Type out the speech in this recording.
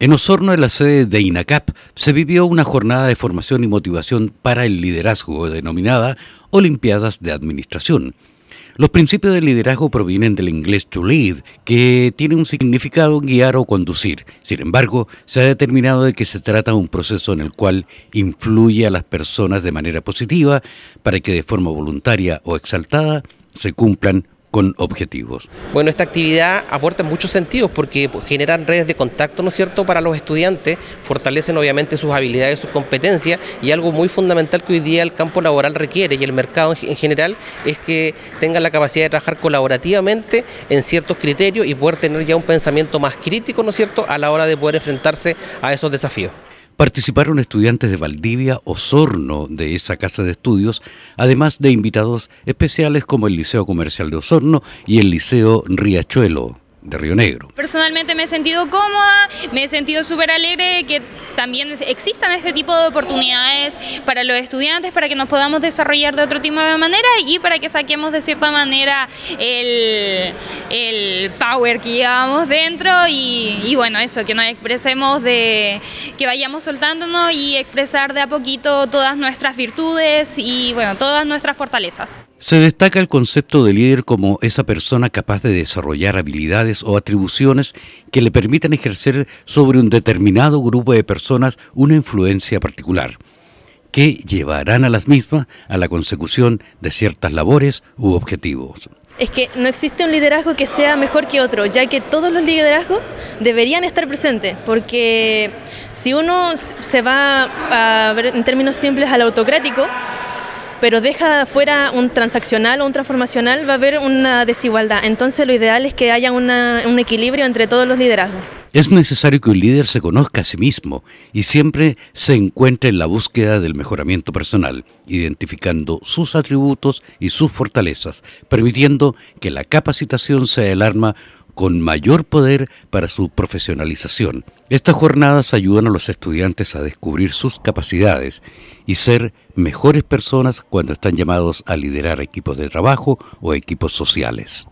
En Osorno, en la sede de INACAP, se vivió una jornada de formación y motivación para el liderazgo denominada Olimpiadas de Administración. Los principios del liderazgo provienen del inglés to lead, que tiene un significado guiar o conducir. Sin embargo, se ha determinado de que se trata de un proceso en el cual influye a las personas de manera positiva para que de forma voluntaria o exaltada se cumplan con objetivos. Bueno, esta actividad aporta en muchos sentidos porque generan redes de contacto, ¿no es cierto?, para los estudiantes, fortalecen obviamente sus habilidades, sus competencias y algo muy fundamental que hoy día el campo laboral requiere y el mercado en general es que tengan la capacidad de trabajar colaborativamente en ciertos criterios y poder tener ya un pensamiento más crítico, ¿no es cierto?, a la hora de poder enfrentarse a esos desafíos participaron estudiantes de Valdivia, Osorno, de esa casa de estudios, además de invitados especiales como el Liceo Comercial de Osorno y el Liceo Riachuelo de Río Negro. Personalmente me he sentido cómoda, me he sentido súper alegre que también existan este tipo de oportunidades para los estudiantes, para que nos podamos desarrollar de otro tipo de manera y para que saquemos de cierta manera el, el power que llevamos dentro y, y, bueno, eso, que nos expresemos de, que vayamos soltándonos y expresar de a poquito todas nuestras virtudes y bueno, todas nuestras fortalezas. Se destaca el concepto de líder como esa persona capaz de desarrollar habilidades o atribuciones que le permitan ejercer sobre un determinado grupo de personas una influencia particular, que llevarán a las mismas a la consecución de ciertas labores u objetivos. Es que no existe un liderazgo que sea mejor que otro, ya que todos los liderazgos deberían estar presentes, porque si uno se va a ver en términos simples al autocrático, pero deja fuera un transaccional o un transformacional, va a haber una desigualdad. Entonces lo ideal es que haya un equilibrio entre todos los liderazgos. Es necesario que un líder se conozca a sí mismo y siempre se encuentre en la búsqueda del mejoramiento personal, identificando sus atributos y sus fortalezas, permitiendo que la capacitación sea el arma con mayor poder para su profesionalización. Estas jornadas ayudan a los estudiantes a descubrir sus capacidades y ser mejores personas cuando están llamados a liderar equipos de trabajo o equipos sociales.